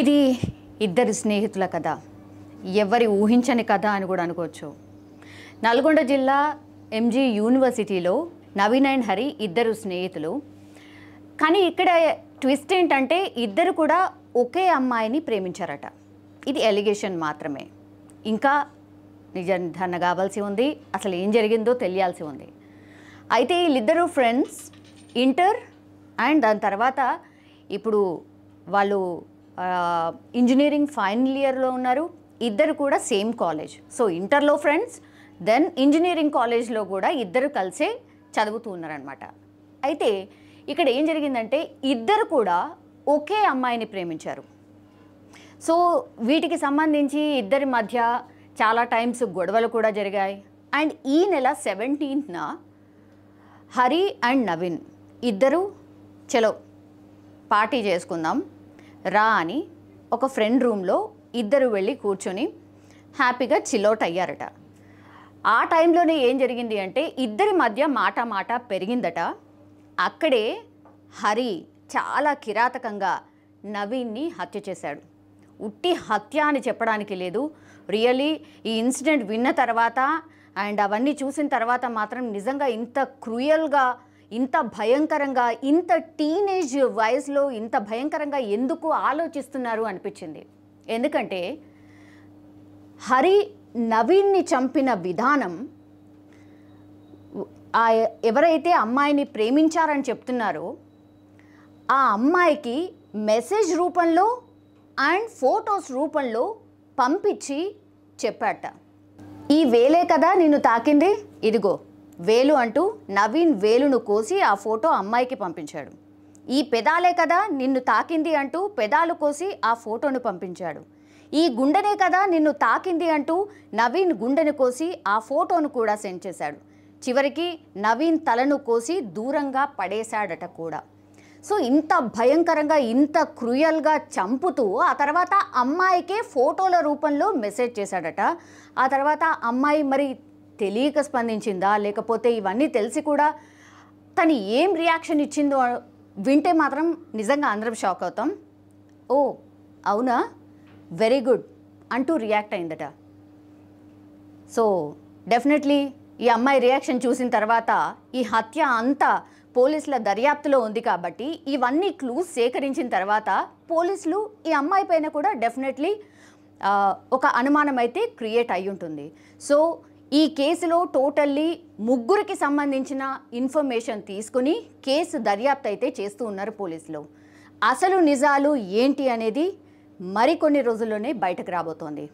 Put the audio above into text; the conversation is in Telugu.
ఇది ఇద్దరు స్నేహితుల కథ ఎవరి ఊహించని కథ అని కూడా అనుకోవచ్చు నల్గొండ జిల్లా ఎంజీ యూనివర్సిటీలో నవీన్ అండ్ హరి ఇద్దరు స్నేహితులు కానీ ఇక్కడ ట్విస్ట్ ఏంటంటే ఇద్దరు కూడా ఒకే అమ్మాయిని ప్రేమించారట ఇది ఎలిగేషన్ మాత్రమే ఇంకా నిజ నిర్ధారణ కావాల్సి ఉంది అసలు ఏం జరిగిందో తెలియాల్సి ఉంది అయితే వీళ్ళిద్దరూ ఫ్రెండ్స్ ఇంటర్ అండ్ దాని తర్వాత ఇప్పుడు వాళ్ళు ఇంజనీరింగ్ ఫైనల్ ఇయర్లో ఉన్నారు ఇద్దరు కూడా సేమ్ కాలేజ్ సో ఇంటర్లో ఫ్రెండ్స్ దెన్ ఇంజనీరింగ్ కాలేజ్లో కూడా ఇద్దరు కలిసే చదువుతూ ఉన్నారనమాట అయితే ఇక్కడ ఏం జరిగిందంటే ఇద్దరు కూడా ఒకే అమ్మాయిని ప్రేమించారు సో వీటికి సంబంధించి ఇద్దరి మధ్య చాలా టైమ్స్ గొడవలు కూడా జరిగాయి అండ్ ఈ నెల సెవెంటీన్త్న హరి అండ్ నవీన్ ఇద్దరు చలో పార్టీ చేసుకుందాం రా అని ఒక ఫ్రెండ్ రూమ్లో ఇద్దరు వెళ్ళి కూర్చొని హ్యాపీగా చిల్అవుట్ అయ్యారట ఆ టైంలోనే ఏం జరిగింది అంటే ఇద్దరి మధ్య మాట మాట పెరిగిందట అక్కడే హరి చాలా కిరాతకంగా నవీన్ని హత్య చేశాడు ఉట్టి హత్య అని చెప్పడానికి లేదు రియలీ ఈ ఇన్సిడెంట్ విన్న తర్వాత అండ్ అవన్నీ చూసిన తర్వాత మాత్రం నిజంగా ఇంత క్రూయల్గా ఇంత భయంకరంగా ఇంత టీనేజ్ వయసులో ఇంత భయంకరంగా ఎందుకు ఆలోచిస్తున్నారు అనిపించింది ఎందుకంటే హరి నవీన్ని చంపిన విధానం ఆ ఎవరైతే అమ్మాయిని ప్రేమించారని చెప్తున్నారో ఆ అమ్మాయికి మెసేజ్ రూపంలో అండ్ ఫొటోస్ రూపంలో పంపించి చెప్పాట ఈ వేలే కదా నిన్ను తాకింది ఇదిగో వేలు అంటూ నవీన్ వేలును కోసి ఆ ఫోటో అమ్మాయికి పంపించాడు ఈ పెదాలే కదా నిన్ను తాకింది అంటూ పెదాలు కోసి ఆ ఫోటోను పంపించాడు ఈ గుండెనే కదా నిన్ను తాకింది అంటూ నవీన్ గుండెను కోసి ఆ ఫోటోను కూడా సెండ్ చేశాడు చివరికి నవీన్ తలను కోసి దూరంగా పడేశాడట కూడా సో ఇంత భయంకరంగా ఇంత క్రూయల్గా చంపుతూ ఆ తర్వాత అమ్మాయికే ఫోటోల రూపంలో మెసేజ్ చేశాడట ఆ తర్వాత అమ్మాయి మరి తెలియక స్పందించిందా లేకపోతే ఇవన్నీ తెలిసి కూడా తను ఏం రియాక్షన్ ఇచ్చిందో వింటే మాత్రం నిజంగా అందరం షాక్ అవుతాం ఓ అవునా వెరీ గుడ్ అంటూ రియాక్ట్ అయిందట సో డెఫినెట్లీ ఈ అమ్మాయి రియాక్షన్ చూసిన తర్వాత ఈ హత్య అంతా పోలీసుల దర్యాప్తులో ఉంది కాబట్టి ఇవన్నీ క్లూస్ సేకరించిన తర్వాత పోలీసులు ఈ అమ్మాయి పైన కూడా డెఫినెట్లీ ఒక అనుమానం అయితే క్రియేట్ అయి ఉంటుంది సో ఈ కేసులో టోటల్లీ ముగ్గురికి సంబంధించిన ఇన్ఫర్మేషన్ తీసుకుని కేసు దర్యాప్తు అయితే చేస్తూ ఉన్నారు పోలీసులు అసలు నిజాలు ఏంటి అనేది మరికొన్ని రోజుల్లోనే బయటకు రాబోతోంది